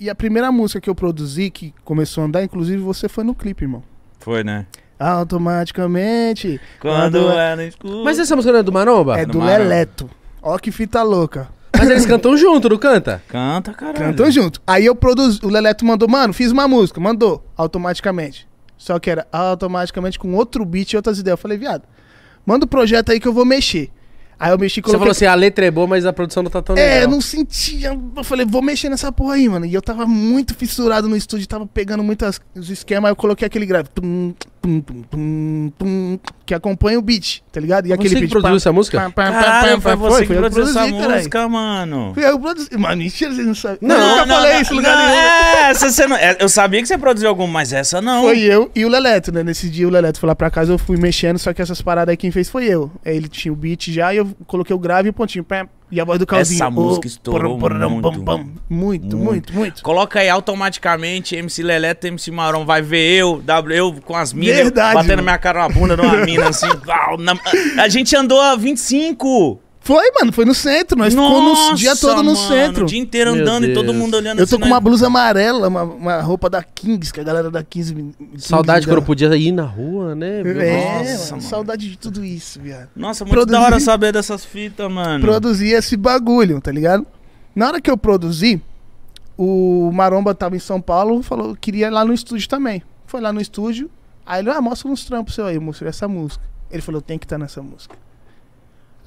E a primeira música que eu produzi, que começou a andar, inclusive você foi no clipe, irmão. Foi, né? Automaticamente. Quando, quando é no escuro. Mas essa música não é do Maromba? É, é do, do Leleto. Ó que fita louca. Mas eles cantam junto, não canta? Canta, caralho. Cantam junto. Aí eu produzi, o Leleto mandou, mano, fiz uma música, mandou, automaticamente. Só que era automaticamente com outro beat e outras ideias. Eu falei, viado, manda o um projeto aí que eu vou mexer. Aí eu mexi com. Você falou assim, a letra é boa, mas a produção não tá tão é, legal. É, eu não sentia. Eu falei, vou mexer nessa porra aí, mano. E eu tava muito fissurado no estúdio, tava pegando muitas os esquemas, aí eu coloquei aquele grave. Tum, que acompanha o beat, tá ligado? E aquele aquele você beat. produziu essa música? Pá, pá, Caralho, foi você foi, que produziu essa música, mano. Foi eu que produzi. Mano, mentira, vocês não sabem. Não, eu nunca não, falei não, isso lugar não, nenhum. É, essa você não, é, eu sabia que você produziu alguma, mas essa não. Foi eu e o Leleto, né? Nesse dia o Leleto foi lá pra casa, eu fui mexendo, só que essas paradas aí quem fez foi eu. Aí ele tinha o beat já e eu coloquei o grave e o pontinho. Pá, e a voz do Calzinho. Essa música estourou muito. Muito, muito, muito, Coloca aí automaticamente MC Leleto, MC Marão, vai ver eu, eu com as minas, batendo minha cara na bunda numa mina assim. A gente andou a 25. Foi, mano, foi no centro. Nós Nossa, ficamos o dia todo mano, no centro. O dia inteiro andando e todo mundo olhando Eu assim, tô assim, com uma né? blusa amarela, uma, uma, roupa da Kings, que a galera da Kings. saudade quando eu podia ir na rua, né? É, Nossa, mano, saudade de tudo isso, viado. Nossa, muito produzi, da hora saber dessas fitas, mano. Produzi esse bagulho, tá ligado? Na hora que eu produzi, o Maromba tava em São Paulo, falou que queria ir lá no estúdio também. Foi lá no estúdio, aí ele, ah, mostra uns trampos seu aí, mostrei essa música. Ele falou, tem que estar tá nessa música.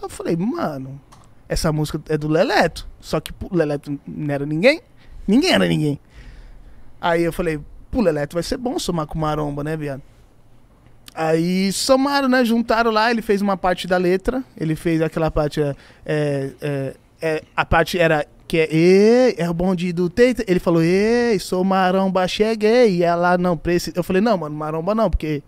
Eu falei, mano, essa música é do Leleto. Só que o Leleto não era ninguém. Ninguém era ninguém. Aí eu falei, pô, Leleto vai ser bom somar com Maromba, né, viado? Aí somaram, né? Juntaram lá, ele fez uma parte da letra, ele fez aquela parte. É, é, é, é a parte era que é é o bonde do teito. Ele falou, ei, sou maromba, cheguei. E ela não precisa. Eu falei, não, mano, maromba não, porque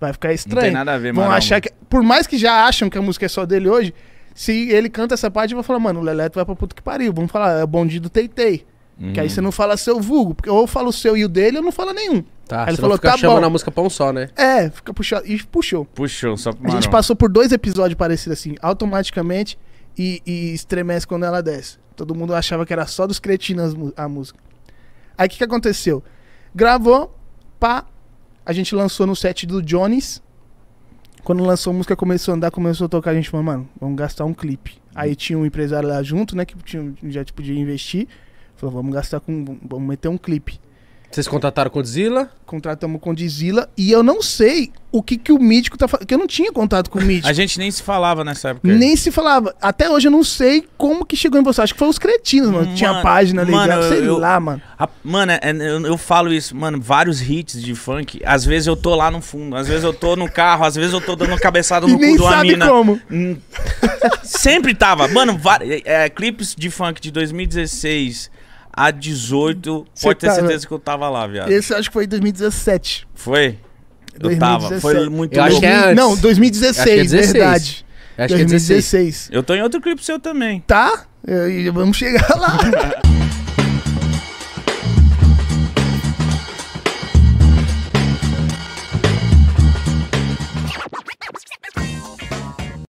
Vai ficar estranho. Não tem nada a ver, Vão mano. achar que. Por mais que já acham que a música é só dele hoje, se ele canta essa parte, vão falar, mano, o Leleto vai pra puta que pariu. Vamos falar, é o bonde do Teitei. Uhum. Que aí uhum. você não fala seu vulgo. Porque ou eu falo o seu e o dele, eu não fala nenhum. Tá, aí ele falou, fica tá chamando bom. a música pra um só, né? É, fica puxado. E puxou. Puxou, só pro A gente passou por dois episódios parecidos assim, automaticamente, e, e, estremece quando ela desce. Todo mundo achava que era só dos cretinos a música. Aí o que, que aconteceu? Gravou, pá, a gente lançou no set do Jones. Quando lançou a música, começou a andar, começou a tocar, a gente falou, mano, vamos gastar um clipe. Aí tinha um empresário lá junto, né, que tinha, já tipo, podia investir. Falou, vamos gastar com. Vamos meter um clipe. Vocês contrataram com o Dizila? Contratamos com o Dizila e eu não sei o que, que o Mítico tá falando, que eu não tinha contato com o Mítico. a gente nem se falava nessa época. Nem se falava. Até hoje eu não sei como que chegou em você. Acho que foi os cretinos, mano. mano tinha a página mano, sei eu, lá, mano. A, mano, é, é, eu, eu, falo isso, mano, vários hits de funk. Às vezes eu tô lá no fundo, às vezes eu tô no carro, às vezes eu tô dando cabeçada no e cu nem de sabe como. Hum. Sempre tava. Mano, é, é, clipes de funk de 2016 a 18, Cê pode ter certeza que eu tava lá, viado. Esse acho que foi em 2017. Foi? Eu 2017. tava. Foi muito eu acho que é antes. Não, 2016, é verdade. acho 2016. que é 2016. É eu tô em outro clipe seu também. Tá? Eu, vamos chegar lá.